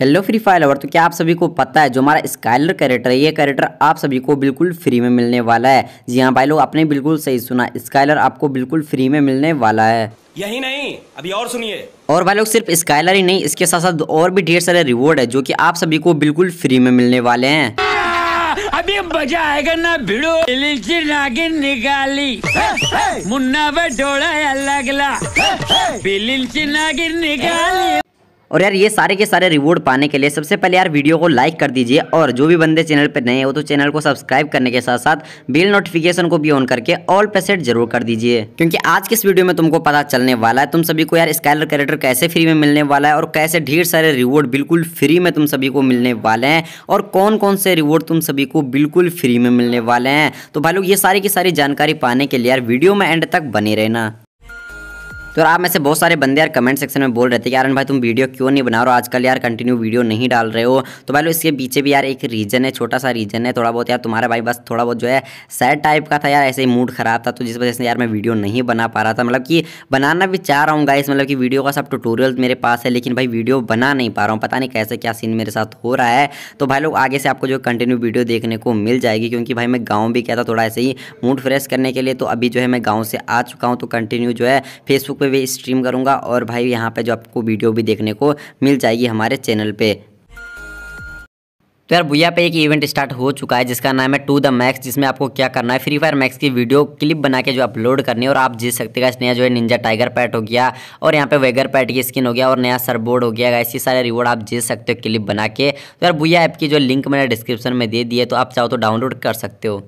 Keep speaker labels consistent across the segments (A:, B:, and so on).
A: hello free fire lover तो क्या आप सभी को पता है जो हमारा स्काइलर कैरेक्टर है ये कैरेक्टर आप सभी को बिल्कुल फ्री में मिलने वाला है जी हाँ भाई लोग आपने बिल्कुल सही सुना स्काइलर आपको बिल्कुल फ्री में मिलने वाला है यही नहीं अभी और सुनिए और भाई लोग सिर्फ स्काइलर ही नहीं इसके साथ साथ और भी ढेर सारे रिवॉर्ड है जो की आप सभी को बिल्कुल फ्री में मिलने वाले है अभी मजा आएगा ना भिड़ो नागिन निकाली मुन्ना बटोड़ा अलगला नागिन निकाली और यार ये सारे के सारे रिवॉर्ड पाने के लिए सबसे पहले यार वीडियो को लाइक कर दीजिए और जो भी बंदे चैनल पर नए हो तो चैनल को सब्सक्राइब करने के साथ साथ बिल नोटिफिकेशन को भी ऑन करके ऑल पे सेट जरूर कर दीजिए क्योंकि आज किस वीडियो में तुमको पता चलने वाला है तुम सभी को यार स्कैलर कैरेक्टर कैसे फ्री में मिलने वाला है और कैसे ढेर सारे रिवॉर्ड बिल्कुल फ्री में तुम सभी को मिलने वाले हैं और कौन कौन से रिवॉर्ड तुम सभी को बिल्कुल फ्री में मिलने वाले हैं तो भाई लोग ये सारी की सारी जानकारी पाने के लिए यार वीडियो में एंड तक बने रहना तो आप में से बहुत सारे बंदे यार कमेंट सेक्शन में बोल रहे थे यार भाई तुम वीडियो क्यों नहीं बना रहे हो आजकल यार कंटिन्यू वीडियो नहीं डाल रहे हो तो भाई इसके पीछे भी यार एक रीज़न है छोटा सा रीज़न है थोड़ा बहुत यार तुम्हारा भाई बस थोड़ा बहुत जो है सैड टाइप का था यार ऐसे ही मूड ख़राब था तो जिस वजह से यार मैं वीडियो नहीं बना पा रहा था मतलब कि बनाना भी चाह रहा हूँ गाइस मतलब कि वीडियो का सब ट्यूटोरियल मेरे पास है लेकिन भाई वीडियो बना नहीं पा रहा हूँ पता नहीं कैसे क्या सीन मेरे साथ हो रहा है तो भाई लोग आगे से आपको जो कंटिन्यू वीडियो देखने को मिल जाएगी क्योंकि भाई मैं गाँव भी था थोड़ा ऐसे ही मूड फ्रेश करने के लिए तो अभी जो है मैं गाँव से आ चुका हूँ तो कंटिन्यू जो है फेसबुक पर पे भी स्ट्रीम करूँगा और भाई यहाँ पे जो आपको वीडियो भी देखने को मिल जाएगी हमारे चैनल पर तो यार भुया पे एक इवेंट स्टार्ट हो चुका है जिसका नाम है टू द मैक्स जिसमें आपको क्या करना है फ्री फायर मैक्स की वीडियो क्लिप बना के जो अपलोड करनी है और आप जीत सकते हैं नया जो है निंजा टाइगर पैट हो गया और यहाँ पे वेगर पैट की स्किन हो गया और नया सरबोर्ड हो गया ऐसी सारे रिवॉर्ड आप जीत सकते हो क्लिप बना के तो यार भुया ऐप की जो लिंक मैंने डिस्क्रिप्शन में दे दी है तो आप चाहो तो डाउनलोड कर सकते हो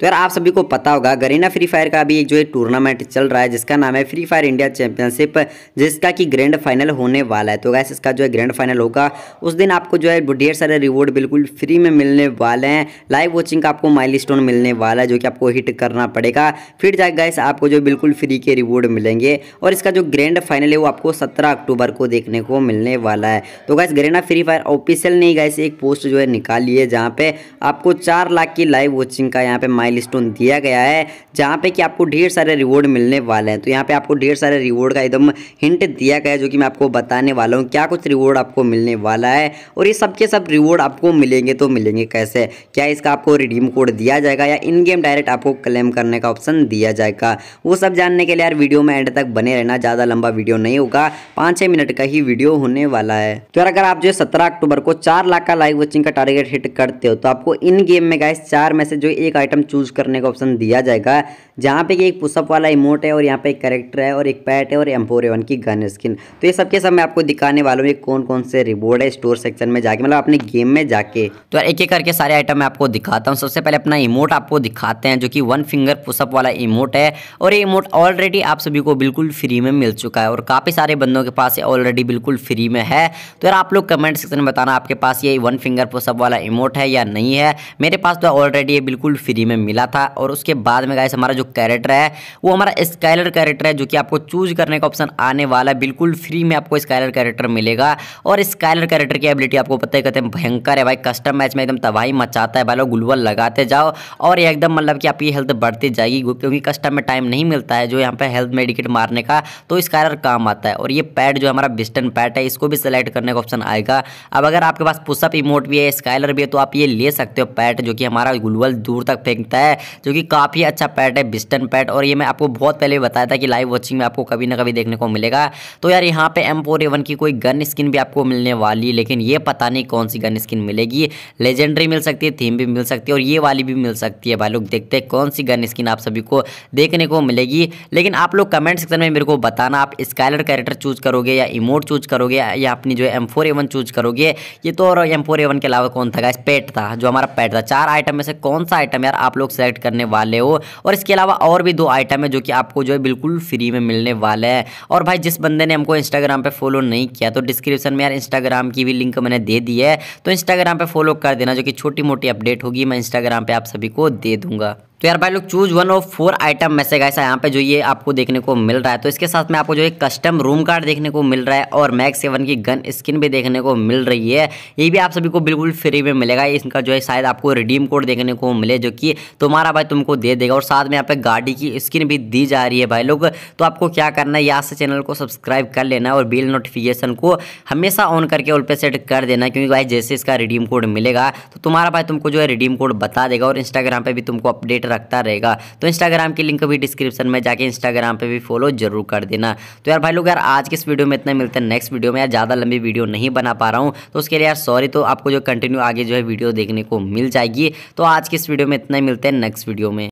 A: तो यार आप सभी को पता होगा गरीना फ्री फायर का अभी एक जो है टूर्नामेंट चल रहा है जिसका नाम है फ्री फायर इंडिया चैंपियनशिप जिसका कि ग्रैंड फाइनल होने वाला है तो गैस इसका जो है ग्रैंड फाइनल होगा उस दिन आपको जो है ढेर सारे रिवॉर्ड बिल्कुल फ्री में मिलने वाले हैं लाइव वॉचिंग का आपको माइल मिलने वाला है जो कि आपको हिट करना पड़ेगा फिर जाए गैस आपको जो बिल्कुल फ्री के रिवॉर्ड मिलेंगे और इसका जो ग्रैंड फाइनल है वो आपको सत्रह अक्टूबर को देखने को मिलने वाला है तो guys Garena free fire official ने गैस एक पोस्ट जो है निकाली है जहाँ पे आपको चार लाख की लाइव वॉचिंग का यहाँ पे माइलस्टोन दिया गया है जहाँ पे कि आपको ढेर सारे रिवॉर्ड मिलने वाले हैं तो यहाँ पे आपको ढेर सारे रिवॉर्ड का एकदम हिंट दिया गया है जो कि मैं आपको बताने वाला हूँ क्या कुछ रिवॉर्ड आपको मिलने वाला है और ये सब के सब रिवॉर्ड आपको मिलेंगे तो मिलेंगे कैसे क्या इसका आपको रिडीम कोड दिया जाएगा या इन गेम डायरेक्ट आपको क्लेम करने का ऑप्शन दिया जाएगा वो सब जानने के लिए यार वीडियो में एंड तक बने रहना ज़्यादा लंबा वीडियो नहीं होगा पाँच छः मिनट का ही वीडियो होने वाला है तो अगर आप जो सत्रह अक्टूबर को चार लाख का लाइव वॉचिंग का टारगेट हिट करते हो तो आपको इन गेम में गाइस चार में से जो एक आइटम चूज चूज़ करने का ऑप्शन दिया जाएगा जहाँ पे कि एक पुशअप वाला इमोट है और यहाँ पे एक करेक्टर है और एक पैट है और एम्पोरियन की गन स्किन तो ये सब के सब मैं आपको दिखाने वाला हूँ ये कौन कौन से रिवॉर्ड है स्टोर सेक्शन में जाके मतलब अपने गेम में जाके तो एक एक करके सारे आइटम मैं आपको दिखाता हूँ सबसे पहले अपना इमोट आपको दिखाते हैं जो कि वन फिंगर पुशअप वाला इमोट है और ये इमोट ऑलरेडी आप सभी को बिल्कुल फ्री में मिल चुका है और काफ़ी सारे बंदों के पास ये ऑलरेडी बिल्कुल फ्री में है तो यार आप लोग कमेंट सेक्शन में बताना आपके पास ये वन फिंगर पुशअप वाला इमोट है या नहीं है मेरे पास तो ऑलरेडी ये बिल्कुल फ्री में मिला था और उसके बाद में गाइस हमारा जो कैरेक्टर है वो हमारा स्काइलर कैरेक्टर है जो कि आपको चूज करने का ऑप्शन आने वाला है बिल्कुल फ्री में आपको स्काइलर कैरेक्टर मिलेगा और स्काइलर कैरेक्टर की एबिलिटी आपको पता है कहते हैं भयंकर है भाई कस्टम मैच में एकदम तबाही मचाता है भाई लोग गुलवल लगाते जाओ और एकदम मतलब कि आपकी हेल्थ बढ़ती जाएगी क्योंकि कस्टम में टाइम नहीं मिलता है जो यहाँ पर हेल्थ मेडिकेट मारने का तो स्काइलर काम आता है और ये पैड जो हमारा बिस्टन पैड है इसको भी सिलेक्ट करने का ऑप्शन आएगा अब अगर आपके पास पुषअप इमोट भी है स्काइलर भी है तो आप ये ले सकते हो पैट जो कि हमारा गुलवल दूर तक फेंकता है है जो कि काफ़ी अच्छा पैट है बिस्टन पैट और ये मैं आपको बहुत पहले भी बताया था कि लाइव वॉचिंग में आपको कभी ना कभी देखने को मिलेगा तो यार यहाँ पे एम फोर की कोई गन स्किन भी आपको मिलने वाली है लेकिन ये पता नहीं कौन सी गन स्किन मिलेगी लेजेंडरी मिल सकती है थीम भी मिल सकती है और ये वाली भी मिल सकती है भाई लोग देखते हैं कौन सी गन स्किन आप सभी को देखने को मिलेगी लेकिन आप लोग कमेंट सेक्शन में मेरे को बताना आप स्काइलर कैरेक्टर चूज करोगे या इमोट चूज करोगे या अपनी जो एम फोर एवन चूज करोगे ये तो और एम फोर एवन के अलावा कौन था इस पेट था जो हमारा पेट था चार आइटम में से कौन सा आइटम यार आप लोग सेलेक्ट करने वाले हो और इसके अलावा और भी दो आइटम है जो कि आपको जो है बिल्कुल फ्री में मिलने वाले हैं और भाई जिस बंदे ने हमको इंस्टाग्राम पर फॉलो नहीं किया तो डिस्क्रिप्शन में यार इंस्टाग्राम की भी लिंक मैंने दे दी है तो इंस्टाग्राम पर फॉलो कर देना जो कि छोटी मोटी अपडेट होगी मैं इंस्टाग्राम पर आप सभी को दे दूँगा तो यार भाई लोग choose one of four item में से ऐसा यहाँ पे जो ये आपको देखने को मिल रहा है तो इसके साथ में आपको जो एक कस्टम रूम कार्ड देखने को मिल रहा है और मैक सेवन की गन स्किन भी देखने को मिल रही है ये भी आप सभी को बिल्कुल फ्री में मिलेगा इनका जो है शायद आपको रिडीम कोड देखने को मिले जो कि तुम्हारा भाई तुमको दे देगा और साथ में यहाँ पे गाड़ी की स्किन भी दी जा रही है भाई लोग तो आपको क्या करना है यहाँ से चैनल को सब्सक्राइब कर लेना और बिल नोटिफिकेशन को हमेशा ऑन करके उल पे सेट कर देना क्योंकि भाई जैसे इसका रिडीम कोड मिलेगा तो तुम्हारा भाई तुमको जो है रिडीम कोड बता देगा और इंस्टाग्राम पर भी तुमको अपडेट रखता रहेगा तो इंस्टाग्राम की लिंक भी डिस्क्रिप्शन में जाके इंस्टाग्राम पर भी फॉलो जरूर कर देना तो यार भाई लोग यार आज के इस वीडियो में इतना मिलते हैं नेक्स्ट वीडियो में यार ज़्यादा लंबी वीडियो नहीं बना पा रहा हूँ तो उसके लिए यार सॉरी तो आपको जो कंटिन्यू आगे जो है वीडियो देखने को मिल जाएगी तो आज के इस वीडियो में इतना मिलते हैं नेक्स्ट वीडियो में